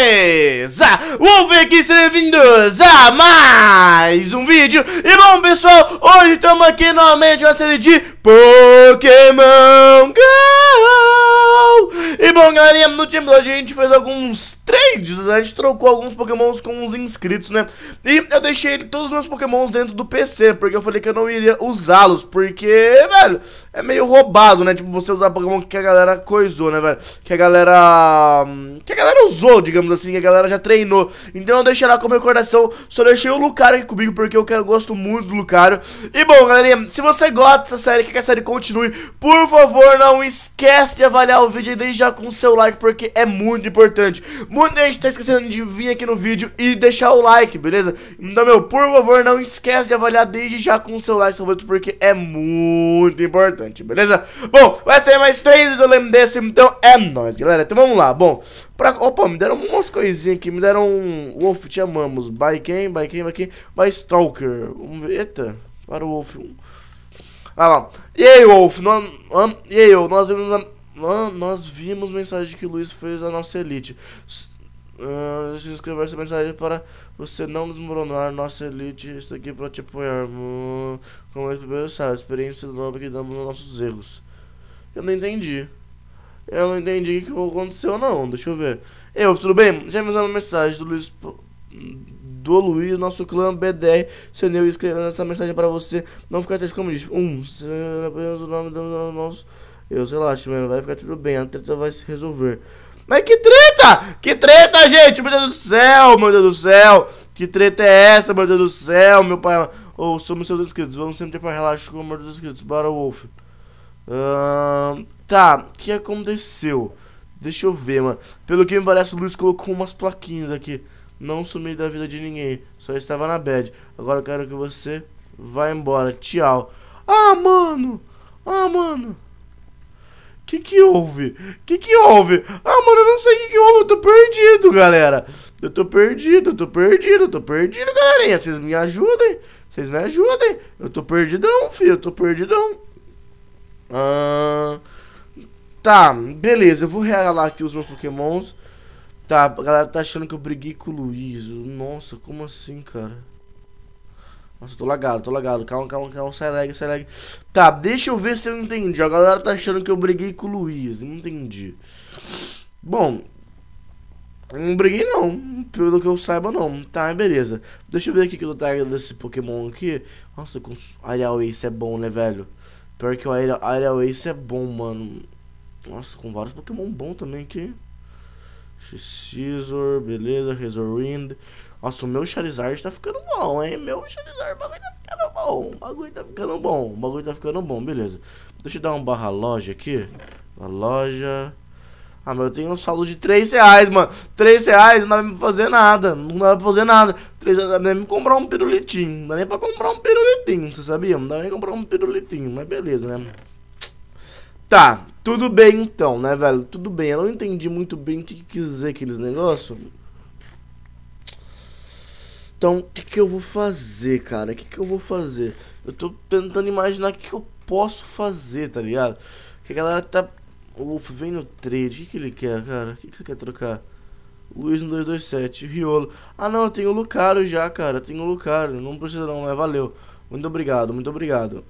vocês? vamos ver aqui, sejam bem-vindos é a ah, mais um vídeo. E bom, pessoal, hoje estamos aqui novamente na série de Pokémon Go. E bom, galerinha, no time de hoje a gente fez alguns trades, né? a gente trocou alguns pokémons com uns inscritos, né? E eu deixei todos os meus pokémons dentro do PC, porque eu falei que eu não iria usá-los, porque, velho, é meio roubado, né? Tipo, você usar pokémon que a galera coisou, né, velho? Que a galera... Hum, que a galera usou, digamos assim, a galera já treinou. Então eu deixei lá como recordação, só deixei o Lucario aqui comigo porque eu, eu gosto muito do Lucario. E bom, galerinha, se você gosta dessa série, quer que a série continue, por favor, não esquece de avaliar o vídeo desde já com o seu like porque é muito importante. Muita gente tá esquecendo de vir aqui no vídeo e deixar o like, beleza? Então, meu, por favor, não esquece de avaliar desde já com o seu like, favorito, porque é muito importante, beleza? Bom, vai ser mais três eu lembro desse, então é nóis, galera. Então vamos lá, bom, pra... Opa, me deram um umas coisinhas que me deram um... Wolf, te amamos. By quem? By quem? By quem? By Stalker. Um... Eita, para o Wolf. Ah lá. E aí, Wolf? Não, um, e aí, Nós vimos, a, nós vimos mensagem que o Luiz fez a nossa elite. Uh, deixa eu escrever essa mensagem para você não desmoronar nossa elite. Estou aqui para te apoiar. Como é que primeiro sabe, experiência nova que damos nos nossos erros. Eu não entendi. Eu não entendi o que aconteceu, não. Deixa eu ver. Eu, tudo bem? Já me uma mensagem do Luiz. Do Luiz, nosso clã BDR. Seneu escrevendo essa mensagem para você. Não ficar triste como diz. Um, apenas o nome do nosso. Eu, relaxa, mano. Vai ficar tudo bem. A treta vai se resolver. Mas que treta! Que treta, gente! Meu Deus do céu, meu Deus do céu! Que treta é essa, meu Deus do céu, meu pai? Ou oh, somos seus inscritos. Vamos sempre ter para relaxo com o amor dos inscritos. Bora, Wolf. Uh, tá, o que aconteceu? Deixa eu ver, mano. Pelo que me parece, o Luiz colocou umas plaquinhas aqui. Não sumi da vida de ninguém. Só estava na bad. Agora quero que você vá embora. Tchau. Ah, mano! Ah, mano! Que que houve? Que que houve? Ah, mano, eu não sei o que que houve, eu tô perdido, galera. Eu tô perdido, eu tô perdido, eu tô perdido, galerinha. Vocês me ajudem, vocês me ajudem. Eu tô perdidão, filho, eu tô perdidão. Ah, tá, beleza, eu vou realar aqui os meus pokémons. Tá, a galera tá achando que eu briguei com o Luiz. Nossa, como assim, cara? Nossa, tô lagado, tô lagado. Calma, calma, calma. Sai lag, sai lag. Tá, deixa eu ver se eu entendi. A galera tá achando que eu briguei com o Luiz. Não entendi. Bom, não briguei não, pelo que eu saiba não. Tá, beleza. Deixa eu ver aqui que eu tô desse Pokémon aqui. Nossa, com... Arial, Ace é bom, né, velho? Pior que o Aerial, Ace é bom, mano. Nossa, com vários Pokémon bom também aqui. Scizor, beleza, Resorwind. Nossa, o meu Charizard tá ficando bom, hein? Meu Charizard, o bagulho tá ficando bom. O bagulho tá ficando bom. O bagulho tá ficando bom, beleza. Deixa eu dar um barra loja aqui. A loja. Ah, mas eu tenho um saldo de 3 reais, mano. 3 reais não dá pra fazer nada. Não dá pra fazer nada. 3 reais não dá nem pra comprar um pirulitinho. Não dá nem pra comprar um pirulitinho, você sabia? Não dá nem pra comprar um pirulitinho, mas beleza, né? Tá, tudo bem então, né, velho? Tudo bem. Eu não entendi muito bem o que, que quis dizer aqueles negócios. Então, o que, que eu vou fazer, cara? O que, que eu vou fazer? Eu tô tentando imaginar o que, que eu posso fazer, tá ligado? Que a galera tá o Wolf vem no trade. O que, que ele quer, cara? O que, que você quer trocar? Luiz no 227. Riolo. Ah, não. Eu tenho o Lucario já, cara. Eu tenho o Lucario. Não precisa não, né? Valeu. Muito obrigado, muito obrigado.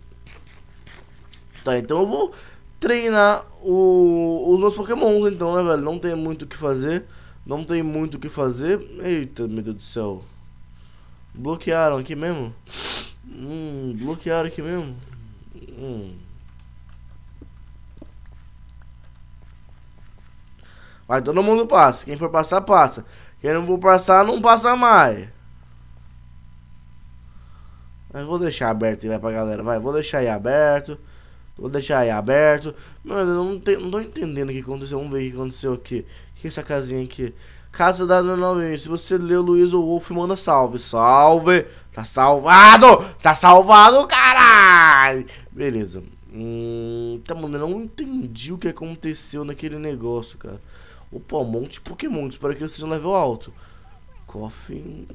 Tá, então eu vou treinar o, os meus pokémons, então, né, velho? Não tem muito o que fazer. Não tem muito o que fazer. Eita, meu Deus do céu. Bloquearam aqui mesmo? Hum, bloquearam aqui mesmo? Hum. Mas todo mundo passa. Quem for passar, passa. Quem não for passar, não passa mais. Eu vou deixar aberto e vai pra galera. Vai, vou deixar aí aberto. Vou deixar aí aberto. Mano, eu não, te, não tô entendendo o que aconteceu. Vamos ver o que aconteceu aqui. O que é essa casinha aqui? Casa da Nanauê. Se você leu Luiz ou Wolf, manda salve. Salve! Tá salvado! Tá salvado, caralho! Beleza. Hum, tá, mano, eu não entendi o que aconteceu naquele negócio, cara. Opa, um monte de Pokémon. Espero que eles sejam level alto. Coffin.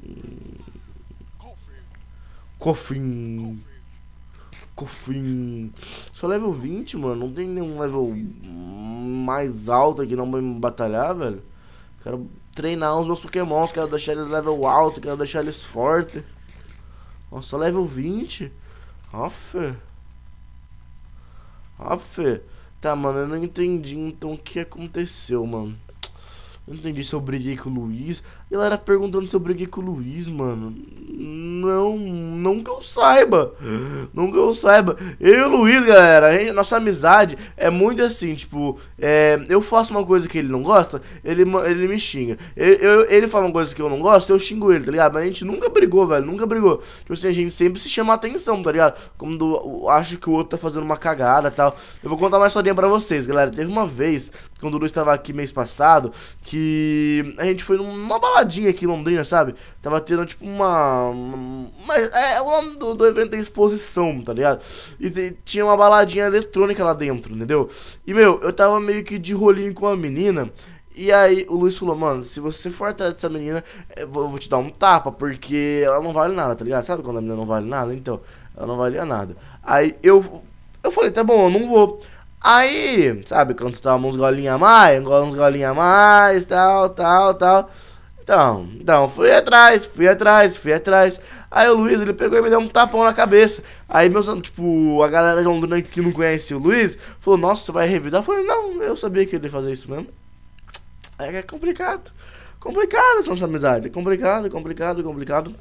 Coffin. Coffin. Só level 20, mano. Não tem nenhum level mais alto que não vai me batalhar, velho. Quero treinar os meus pokémons. Quero deixar eles level alto. Quero deixar eles fortes. Nossa, só level 20. off off Tá, mano. Eu não entendi então o que aconteceu, mano. Eu não entendi se eu briguei com o Luiz. A galera perguntando se eu briguei com o Luiz, mano. Não, não que eu saiba. Não que eu saiba. Eu e o Luiz, galera, nossa amizade é muito assim, tipo, é, eu faço uma coisa que ele não gosta, ele, ele me xinga. Eu, eu, ele fala uma coisa que eu não gosto, eu xingo ele, tá ligado? Mas a gente nunca brigou, velho, nunca brigou. Tipo assim, a gente sempre se chama atenção, tá ligado? Como do, acho que o outro tá fazendo uma cagada e tal. Eu vou contar uma historinha pra vocês, galera. Teve uma vez quando o Luiz estava aqui mês passado, que a gente foi numa baladinha aqui em Londrina, sabe? Tava tendo tipo uma. mas é, o nome do, do evento é exposição, tá ligado? E, tinha uma baladinha eletrônica lá dentro, entendeu? E meu, eu tava meio que de rolinho com uma menina. E aí o Luiz falou, mano, se você for atrás dessa menina, eu eh, vou te dar um tapa, porque ela não vale nada, tá ligado? Sabe quando a menina não vale nada? Então, ela não valia nada. Aí eu. Eu falei, tá bom, eu não vou. Aí, sabe, quando você toma uns golinhos a mais, uns golinhos a mais, tal, tal, tal. Então, então, fui atrás, fui atrás, fui atrás. Aí o Luiz, ele pegou e me deu um tapão na cabeça. Aí, meus, tipo, a galera de Londrina que não conhece o Luiz, falou, nossa, você vai revidar? Eu falei, não, eu sabia que ele ia fazer isso mesmo. É, é complicado. Complicado essa nossa amizade, é complicado, complicado, complicado.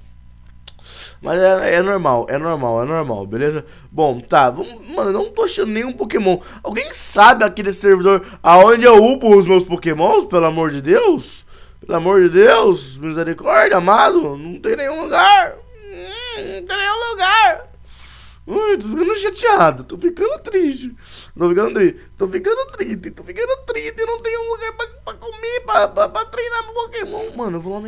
Mas é, é, normal, é normal, é normal, beleza? Bom, tá, mano, eu não tô achando nenhum Pokémon. Alguém sabe aquele servidor aonde eu upo os meus Pokémons, pelo amor de Deus? Pelo amor de Deus, misericórdia, amado, não tem nenhum lugar. Hum, não tem nenhum lugar. Ui, tô ficando chateado, tô ficando triste. Tô ficando triste, tô ficando triste, tô ficando triste. Não tem um lugar pra, pra comer, pra, pra, pra treinar meu Pokémon. Mano, eu vou lá na.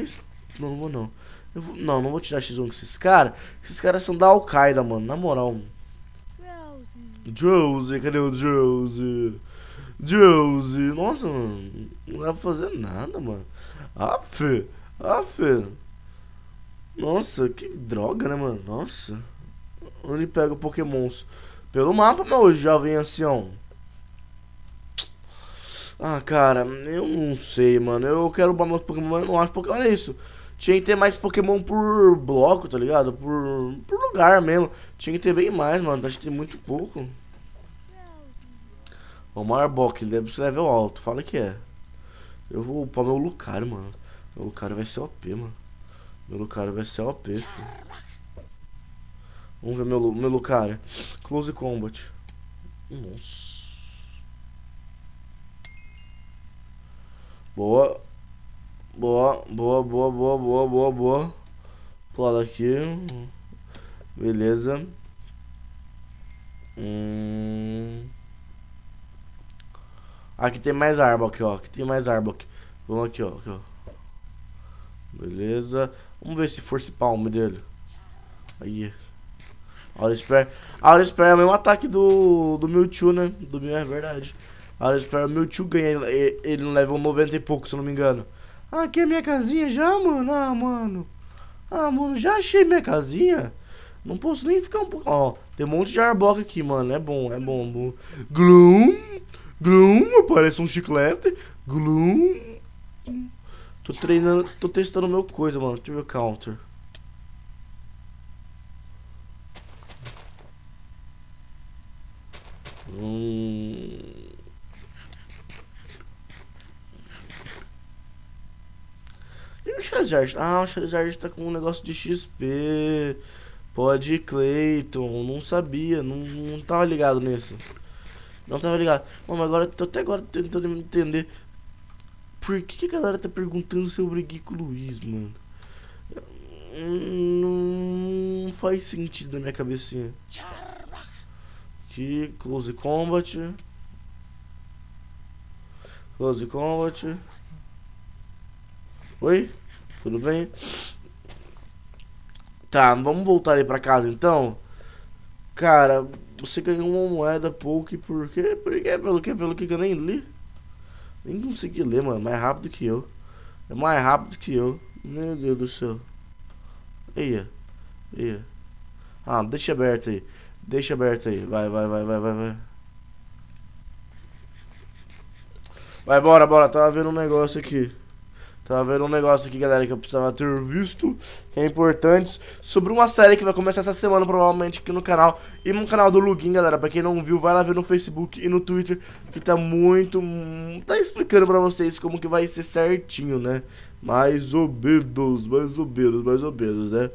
Não, não vou não. Vou... Não, não vou tirar X1 com esses caras. Esses caras são da Al-Qaeda, mano. Na moral. Jose cadê o Jose Drowsy, nossa, mano. Não dá pra fazer nada, mano. Aff, aff. Nossa, que droga, né, mano? Nossa. Onde pega o pokémons? Pelo mapa, meu jovem ancião. Ah, cara, eu não sei, mano. Eu quero o pokémon, mas eu não acho pokémon. Olha isso. Tinha que ter mais Pokémon por bloco, tá ligado? Por, por lugar mesmo. Tinha que ter bem mais, mano. Acho que tem muito pouco. O maior Arbok, ele deve ser level alto. Fala que é. Eu vou upar meu Lucario, mano. Meu Lucario vai ser OP, mano. Meu Lucario vai ser OP, filho. Vamos ver meu, meu Lucario. Close Combat. Nossa. Boa. Boa, boa, boa, boa, boa, boa, boa. pula aqui Beleza. Hum. Aqui tem mais árvore aqui, ó. Aqui tem mais árvore aqui. Vamos aqui, ó. Aqui, ó. Beleza. Vamos ver se force palmo dele. Aí. Aura Spare. Aura Spare é o mesmo ataque do, do Mewtwo, né? Do Mew, é verdade. Aura Spare, o Mewtwo ganha ele, ele no level 90 e pouco, se eu não me engano. Aqui é minha casinha já, mano? Ah, mano. Ah, mano, já achei minha casinha. Não posso nem ficar um pouco. Ó, tem um monte de arblock aqui, mano. É bom, é bom. bom. gloom Gloom. Parece um chiclete. gloom Tô treinando, tô testando meu coisa, mano. Deixa eu ver o counter. Charizard? Ah, o Charizard tá com um negócio de XP. Pode Clayton. Não sabia, não, não tava ligado nisso. Não tava ligado. Mano, agora tô até agora tentando entender. Por que, que a galera tá perguntando sobre o Luiz, mano? Não faz sentido na minha cabecinha. Aqui, Close Combat. Close Combat. Oi? Tudo bem? Tá, vamos voltar ali pra casa então. Cara, você ganhou uma moeda pouco por quê? Por quê? Pelo que? Pelo que eu nem li. Nem consegui ler, mano. Mais rápido que eu. É mais rápido que eu. Meu Deus do céu. aí aí Ah, deixa aberto aí. Deixa aberto aí. Vai, vai, vai, vai, vai, vai. Vai, bora, bora. Tava vendo um negócio aqui. Tava vendo um negócio aqui, galera, que eu precisava ter visto, que é importante, sobre uma série que vai começar essa semana, provavelmente, aqui no canal, e no canal do Lugin, galera, pra quem não viu, vai lá ver no Facebook e no Twitter, que tá muito, hum, tá explicando pra vocês como que vai ser certinho, né, mais obedos, mais obedos, mais obedos, né.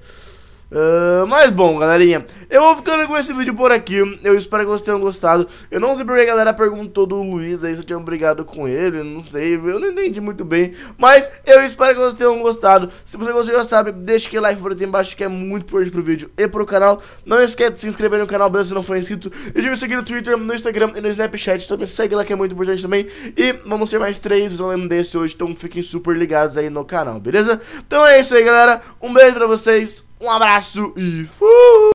Uh, mas bom, galerinha, eu vou ficando com esse vídeo por aqui, eu espero que vocês tenham gostado Eu não sei porque a galera perguntou do Luiz aí, se eu tinha brigado com ele, não sei, eu não entendi muito bem Mas eu espero que vocês tenham gostado, se você gostou já sabe, deixa aquele like por aqui embaixo que é muito importante pro vídeo e pro canal Não esquece de se inscrever no canal se não for inscrito, e de me seguir no Twitter, no Instagram e no Snapchat Então me segue lá que é muito importante também E vamos ter mais três além desse hoje, então fiquem super ligados aí no canal, beleza? Então é isso aí galera, um beijo pra vocês um abraço e fui!